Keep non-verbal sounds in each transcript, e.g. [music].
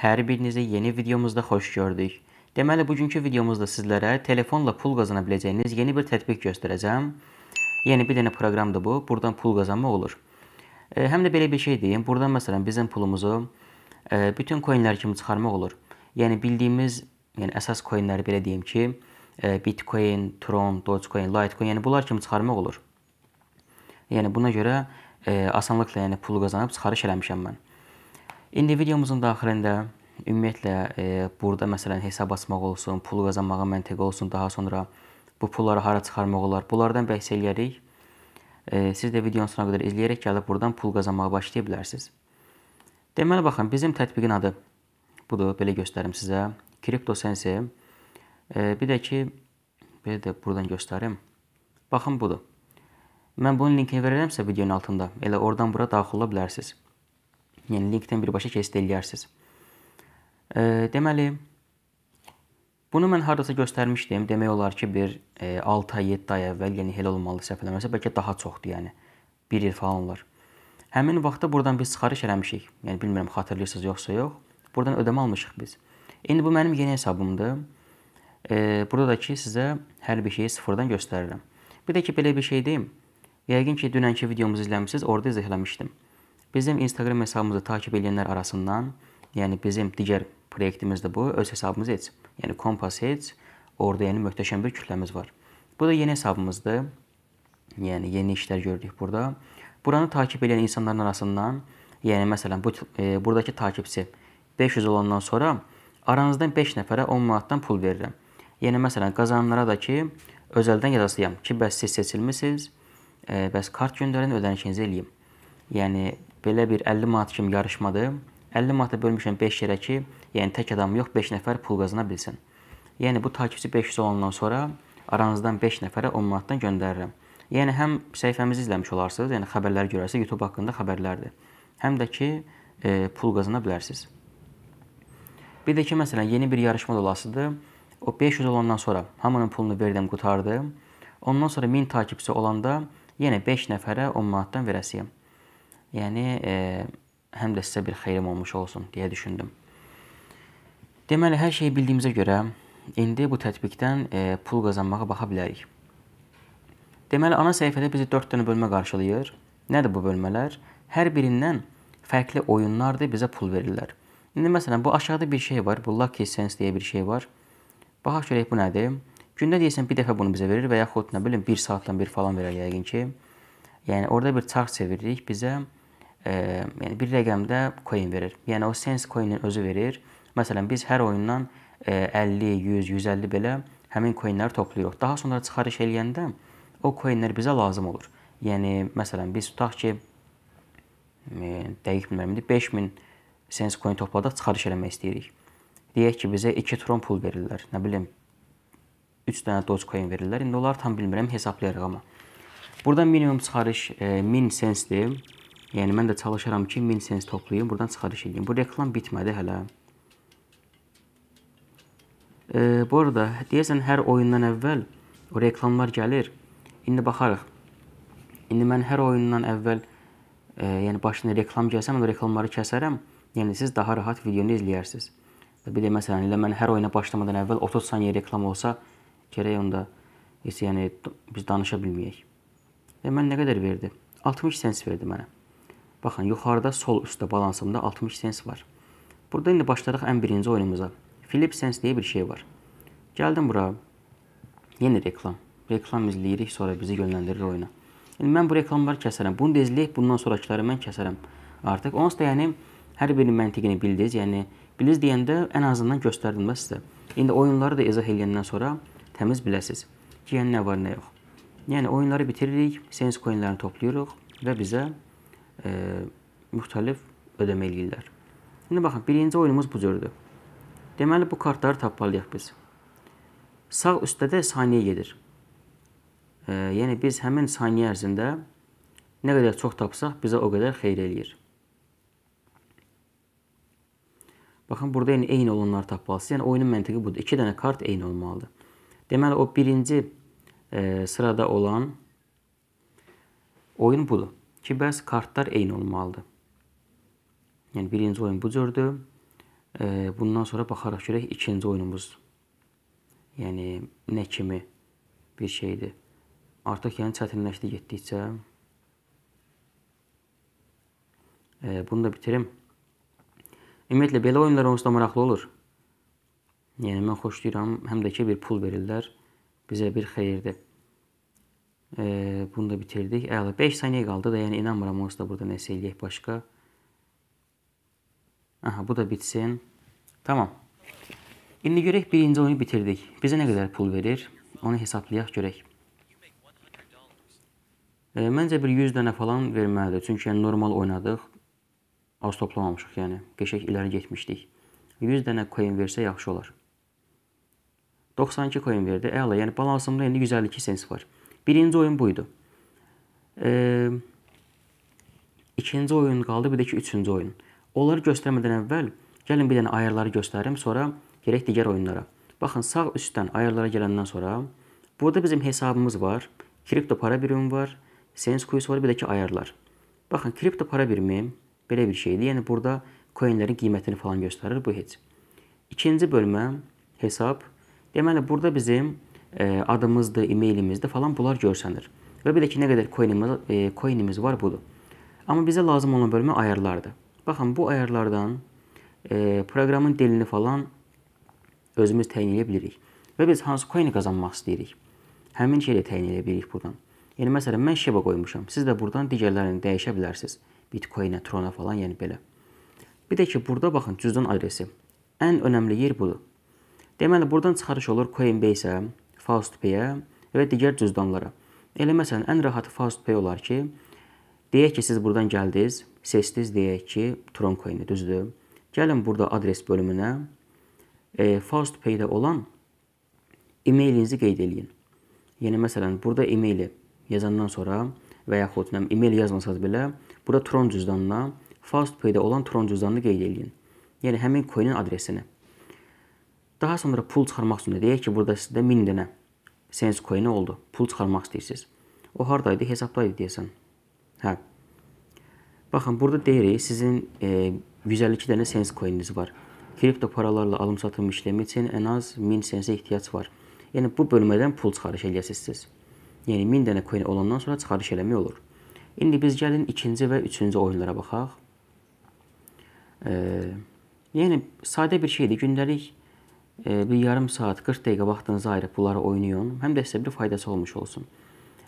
Hər birinizi yeni videomuzda xoş gördük. Deməli, bugünkü videomuzda sizlərə telefonla pul qazana biləcəyiniz yeni bir tətbiq göstərəcəm. Yəni, bir dənə proqramdır bu. Buradan pul qazanmaq olur. E, həm də belə bir şey deyim. Buradan, məsələn, bizim pulumuzu e, bütün coinlər kimi çıxarmaq olur. Yəni, bildiyimiz yəni, əsas coinləri belə deyim ki, e, Bitcoin, Tron, Dogecoin, Litecoin, yəni bunlar kimi çıxarmaq olur. Yəni, buna görə e, asanlıqla yəni, pul qazanıb çıxarış eləmişəm mən. İndi videomuzun daxilində ümumiyyətlə e, burada məsələn hesab açmaq olsun, pul qazanmağa məntiq olsun, daha sonra bu pulları hara çıxarmaq olar. Bunlardan bəhs eləyərik. E, siz də videonun sonuna qədər izləyərək gəlib buradan pul qazanmağa başlaya bilərsiniz. Deməli baxın, bizim tətbiqin adı budur, belə göstərim sizə. CryptoSense. E, bir də ki belə də buradan göstərim. Baxın budur. Mən bunun linkini verərəmsə videonun altında, elə oradan bura daxil ola bilərsiniz. Yəni linkdən birbaşa keçid eləyərsiniz. Deməli, bunu mən hardasa göstərmişdim. Demək olar ki, bir 6 e, ay, 7 ay əvvəl, yəni elə olmalı səhv eləməsə, bəlkə daha çoxdur, yəni 1 il falan olar. Həmin vaxtda buradan biz çıxarış eləmişik. Yəni bilmirəm xatırlayırsınız yoxsa yox. Buradan ödəmə almışıq biz. İndi bu mənim yeni hesabımdır. E, burada da ki sizə hər bir şeyi sıfırdan göstərirəm. Bir də ki belə bir şey deyim. Yəqin ki dünənki videomuzu izləmisiniz, orada izah etmişdim. Bizim Instagram hesabımızı takib edənlər arasından, yəni bizim digər Proyektimiz də bu, öz hesabımız heç. Yəni kompas heç, orada yəni möhtəşəm bir kütləmiz var. Bu da yeni hesabımızdır. Yəni yeni işlər gördük burada. Buranı takib edən insanların arasından, yəni məsələn bu e, burdakı takipçi 500 olandan sonra aranızdan 5 nəfərə 10 manatdan pul verirəm. Yəni məsələn qazananlara da ki, özəldən yazasıyam ki, bəs siz seçilmisiniz, e, bəs kart göndərin, ödənişinizi eləyim. Yəni belə bir 50 manat kimi yarışmadır. 50 manata bölmüşəm 5 yerə ki, yəni tək adam yox, 5 nəfər pul qazana bilsin. Yəni bu takipçi 500 olandan sonra aranızdan 5 nəfərə 10 manatdan göndərirəm. Yəni həm səhifəmizi izləmiş olarsınız, yəni xəbərləri görərsiniz, YouTube haqqında xəbərlərdir. Həm də ki, e, pul qazana bilərsiniz. Bir də ki, məsələn, yeni bir yarışma dolasıdır. O 500 olandan sonra hamının pulunu verdim, qutardı. Ondan sonra 1000 takipçisi olanda yenə yəni 5 nəfərə 10 manatdan verəsiyəm. Yəni e, həm də sizə bir xeyrim olmuş olsun deyə düşündüm. Deməli, hər şeyi bildiyimizə görə indi bu tətbiqdən e, pul qazanmağa baxa bilərik. Deməli, ana səhifədə bizi 4 dənə bölmə qarşılayır. Nədir bu bölmələr? Hər birindən fərqli oyunlar da bizə pul verirlər. İndi məsələn, bu aşağıda bir şey var. Bu Lucky Sense deyə bir şey var. Baxaq görək bu nədir? Gündə deyəsən bir dəfə bunu bizə verir və yaxud nə bilim 1 saatdan bir falan verər yəqin ki. Yəni orada bir çarx çeviririk bizə e, yəni bir rəqəmdə coin verir. Yəni o sense coinin özü verir. Məsələn, biz hər oyundan e, 50, 100, 150 belə həmin coinləri toplayırıq. Daha sonra çıxarış eləyəndə o coinlər bizə lazım olur. Yəni məsələn, biz tutaq ki, e, dəqiq bilmirəm indi 5000 sense coin topladıq, çıxarış eləmək istəyirik. Deyək ki, bizə 2 tron pul verirlər. Nə bilim 3 dənə Dogecoin verirlər. İndi onlar tam bilmirəm hesablayarıq amma. Burada minimum çıxarış e, 1000 sensdir. Yəni mən də çalışaram ki, 1000 sens toplayım, buradan çıxarış edeyim. Bu reklam bitmədi hələ. E, bu arada deyəsən hər oyundan əvvəl o reklamlar gəlir. İndi baxarıq. İndi mən hər oyundan əvvəl e, yəni başına reklam gəlsə mən o reklamları kəsərəm. Yəni siz daha rahat videonu izləyərsiniz. Bir də məsələn, elə mən hər oyuna başlamadan əvvəl 30 saniyə reklam olsa, gərək onda heç yəni biz danışa bilməyək. Və e, mən nə qədər verdi? 60 sens verdi mənə. Baxın, yuxarıda sol üstdə balansımda 60 sens var. Burada indi başlarıq ən birinci oyunumuza. Philip Sense deyə bir şey var. Gəldim bura. Yeni reklam. Reklam izləyirik, sonra bizi yönləndirir oyuna. İndi mən bu reklamları kəsərəm. Bunu da izləyib, bundan sonrakıları mən kəsərəm. Artıq onsuz da yəni hər birinin məntiqini bildiniz. Yəni biliz deyəndə ən azından göstərdim mən sizə. İndi oyunları da izah eləyəndən sonra təmiz biləsiz ki, yəni nə var, nə yox. Yəni oyunları bitiririk, sense coinlərini toplayırıq və bizə e, müxtəlif ödəmə eləyirlər. İndi baxın, birinci oyunumuz bu cürdür. Deməli bu kartları tapmalıyıq biz. Sağ üstdə də saniyə gedir. E, yəni biz həmin saniyə ərzində nə qədər çox tapsaq, bizə o qədər xeyir eləyir. Baxın, burada yəni eyni olanları tapmalısınız. Yəni oyunun məntiqi budur. 2 dənə kart eyni olmalıdır. Deməli o birinci e, sırada olan oyun budur ki, bəs kartlar eyni olmalıdır. Yəni birinci oyun bu cürdür. E, bundan sonra baxaraq görək ikinci oyunumuz yəni nə kimi bir şeydir. Artıq yəni çətinləşdi getdikcə. E, bunu da bitirim. Ümumiyyətlə belə oyunlar onsuz da maraqlı olur. Yəni mən xoşlayıram, həm də ki bir pul verirlər. Bizə bir xeyirdir. E, bunu da bitirdik. Əla. 5 saniyə qaldı da, yəni inanmıram onsuz da burada nəsə eləyək başqa. Aha, bu da bitsin. Tamam. İndi görək birinci oyunu bitirdik. Bizə nə qədər pul verir? Onu hesablayaq görək. E, məncə bir 100 dənə falan verməlidir. Çünki yəni normal oynadıq. Az toplamamışıq, yəni. Qəşək iləri getmişdik. 100 dənə coin versə yaxşı olar. 92 coin verdi. Əla, yəni balansımda indi 152 sens var. Birinci oyun buydu. E, ikinci oyun qaldı, bir də ki, üçüncü oyun. Onları göstərmədən əvvəl gəlin bir dənə ayarları göstərim, sonra gerək digər oyunlara. Baxın, sağ üstdən ayarlara gələndən sonra burada bizim hesabımız var. Kripto para birimi var, Sense Quiz var, bir də ki, ayarlar. Baxın, kripto para birimi belə bir şeydir. Yəni burada coinlərin qiymətini falan göstərir bu heç. İkinci bölmə hesab. Deməli burada bizim e, adımızdır, e-mailimizdir falan bunlar görsənir. Və bir də ki, nə qədər coinimiz, e, coinimiz var budur. Amma bizə lazım olan bölmə ayarlardır. Baxın, bu ayarlardan e, proqramın dilini falan özümüz təyin edə bilirik. Və biz hansı coini qazanmaq istəyirik? Həmin şeyi təyin edə bilirik buradan. Yəni məsələn mən Shiba qoymuşam. Siz də buradan digərlərini dəyişə bilərsiniz. Bitcoin-ə, Tron-a falan, yəni belə. Bir də ki, burada baxın cüzdan adresi. Ən önəmli yer budur. Deməli, buradan çıxarış olur Coinbase-ə, Faustpeyə və digər cüzdanlara. Elə məsələn, ən rahatı Faustpay olar ki, deyək ki, siz burdan gəldiniz, seçdiniz deyək ki, Troncoin-i, düzdür? Gəlin burada adres bölümünə e, Faustpay-də olan e-mailinizi qeyd eləyin. Yəni məsələn, burada e-maili yazandan sonra və yaxud nə e-mail yazmasaz belə, burada Tron cüzdanına Fastpay-də olan Tron cüzdanını qeyd eləyin. Yəni həmin coin-in adresini. Daha sonra pul çıxarmaq üçün deyək ki, burada sizdə 1000 dənə Senscoin nə oldu? Pul çıxarmaq istəyirsiniz. O hardaydı? Hesabdaydı deyəsən. Hə. Baxın, burada deyirik, sizin e, 152 dənə Senscoin'iniz var. Kripto paralarla alım-satım işləmi üçün ən az 1000 sensə ehtiyac var. Yəni bu bölmədən pul çıxarış eləyəsiniz. Yəni 1000 dənə coin olandan sonra çıxarış eləmək olur. İndi biz gəlin ikinci və üçüncü oyunlara baxaq. E, yəni sadə bir şeydir. Gündəlik bir yarım saat, 40 dəqiqə vaxtınızı ayırıb bunları oynayın. Həm də sizə bir faydası olmuş olsun.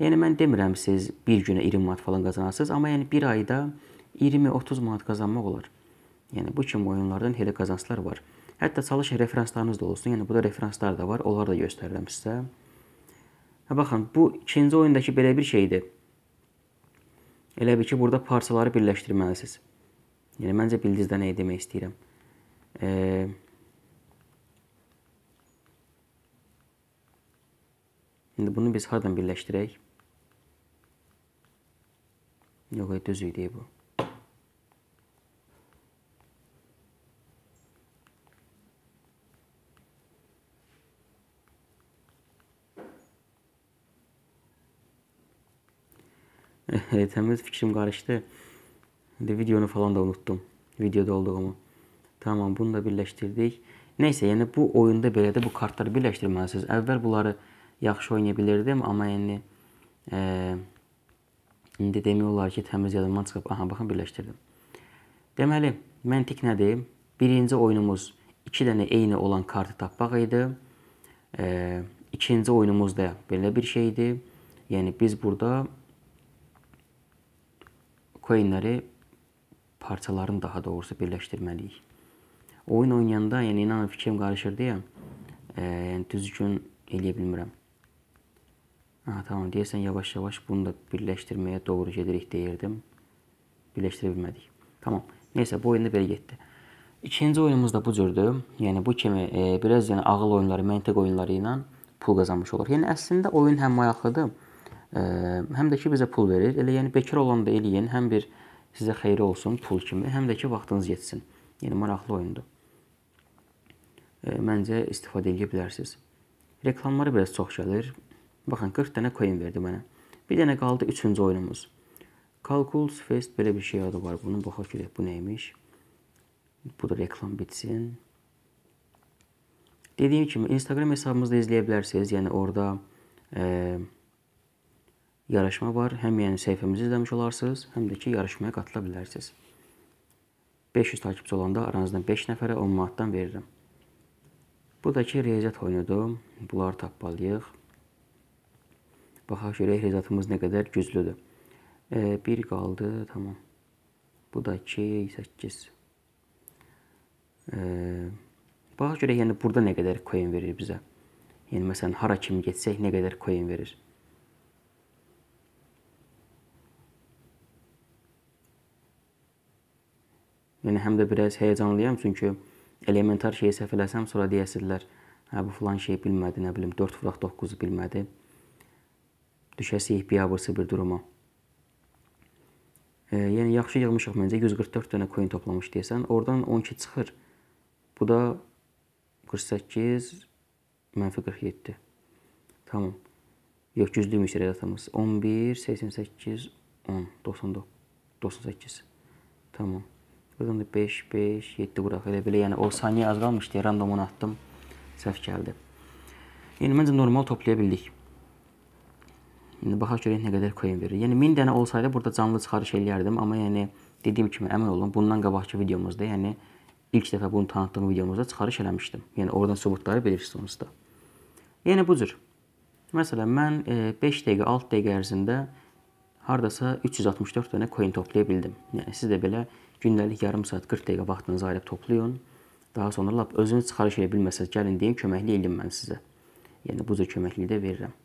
Yəni mən demirəm siz bir günə 20 manat falan qazanasınız, amma yəni bir ayda 20-30 manat qazanmaq olar. Yəni bu kimi oyunlardan elə qazanclar var. Hətta çalışın referanslarınız da olsun. Yəni burada referanslar da var. Onları da göstərirəm sizə. Hə baxın, bu ikinci oyundakı belə bir şeydir. Elə bil ki, burada parçaları birləşdirməlisiniz. Yəni məncə bildiniz də nə demək istəyirəm. Eee İndi bunu biz hardan birləşdirək? Yox, düz idi bu. [laughs] Təmiz fikrim qarışdı. İndi videonu falan da unutdum. Videoda olduğumu. Tamam, bunu da birləşdirdik. Nəysə, yəni bu oyunda belədir, bu kartları birləşdirməlisiniz. Əvvəl bunları birləşdirdik yaxşı oynaya bilirdim, amma yəni e, indi demək olar ki, təmiz yadımdan çıxıb, aha baxın birləşdirdim. Deməli, məntiq nədir? Birinci oyunumuz 2 dənə eyni olan kartı tapmaq idi. E, ikinci oyunumuz da belə bir şeydi. Yəni biz burada coinləri parçaların daha doğrusu birləşdirməliyik. Oyun oynayanda, yəni inanın fikrim qarışır deyə, e, yəni düzgün eləyə bilmirəm. Ha, tamam, deyirsən yavaş-yavaş bunu da birləşdirməyə doğru gedirik deyirdim. Birləşdirə bilmədik. Tamam. Neysə, bu oyunda belə getdi. İkinci oyunumuz da bu cürdür. Yəni bu kimi e, biraz yəni ağıl oyunları, məntiq oyunları ilə pul qazanmış olur. Yəni əslində oyun həm maraqlıdır, e, həm də ki bizə pul verir. Elə yəni bekar olanda eləyin, həm bir sizə xeyri olsun pul kimi, həm də ki vaxtınız yetsin. Yəni maraqlı oyundur. E, məncə istifadə edə bilərsiniz. Reklamlar biraz çox gəlir. Baxın 40 dənə coin verdi mənə. Bir dənə qaldı 3-cü oyunumuz. Calculus Fest belə bir şey adı var. Bunu baxaq görək bu nə imiş. Bu da reklam bitsin. Dediyim kimi Instagram hesabımızda izləyə bilərsiniz. Yəni orada e, yarışma var. Həm yəni səhifəmizi izləmiş olarsınız, həm də ki yarışmaya qatıla bilərsiniz. 500 takipçi olanda aranızdan 5 nəfərə 10 manatdan verirəm. Bu da ki riyaziyyat oyunudur. Bunları tapmalıyıq. Baxaq görək rezultatımız nə qədər güclüdür. 1 e, qaldı, tamam. Bu da 2, 8. E, baxaq görək, yəni burada nə qədər coin verir bizə. Yəni məsələn hara kimi getsək nə qədər coin verir. Yəni həm də biraz həyecanlıyam çünki elementar şeyi səhv eləsəm sonra deyəsizlər, hə bu falan şey bilmədi, nə bilim 4 vuraq 9 bilmədi düşəsiyik biabırçı bir duruma. E, yəni yaxşı yığmışıq məncə 144 dənə coin toplamış deyəsən. Oradan 12 çıxır. Bu da 48 mənfi 47. Tamam. Yox, güclüymüş redatamız. 11 88 10 99 98. Tamam. Buradan da 5 5 7 quraq. Elə belə yəni o saniyə az qalmışdı. Random onu atdım. Səhv gəldi. Yəni məncə normal toplaya bildik. İndi baxaq görək nə qədər coin verir. Yəni 1000 dənə olsaydı burada canlı çıxarış eləyərdim, amma yəni dediyim kimi əmin olun, bundan qabaqki videomuzda, yəni ilk dəfə bunu tanıtdığım videomuzda çıxarış eləmişdim. Yəni oradan sübutları bilirsiniz onsuz da. Yəni bu cür. Məsələn, mən 5 e, dəqiqə, 6 dəqiqə ərzində hardasa 364 dənə coin toplaya bildim. Yəni siz də belə gündəlik yarım saat, 40 dəqiqə vaxtınızı ayırıb toplayın. Daha sonra lap özünüz çıxarış edə bilməsəz, gəlin deyin, köməkli eləyim mən sizə. Yəni bu cür köməkliyi də verirəm.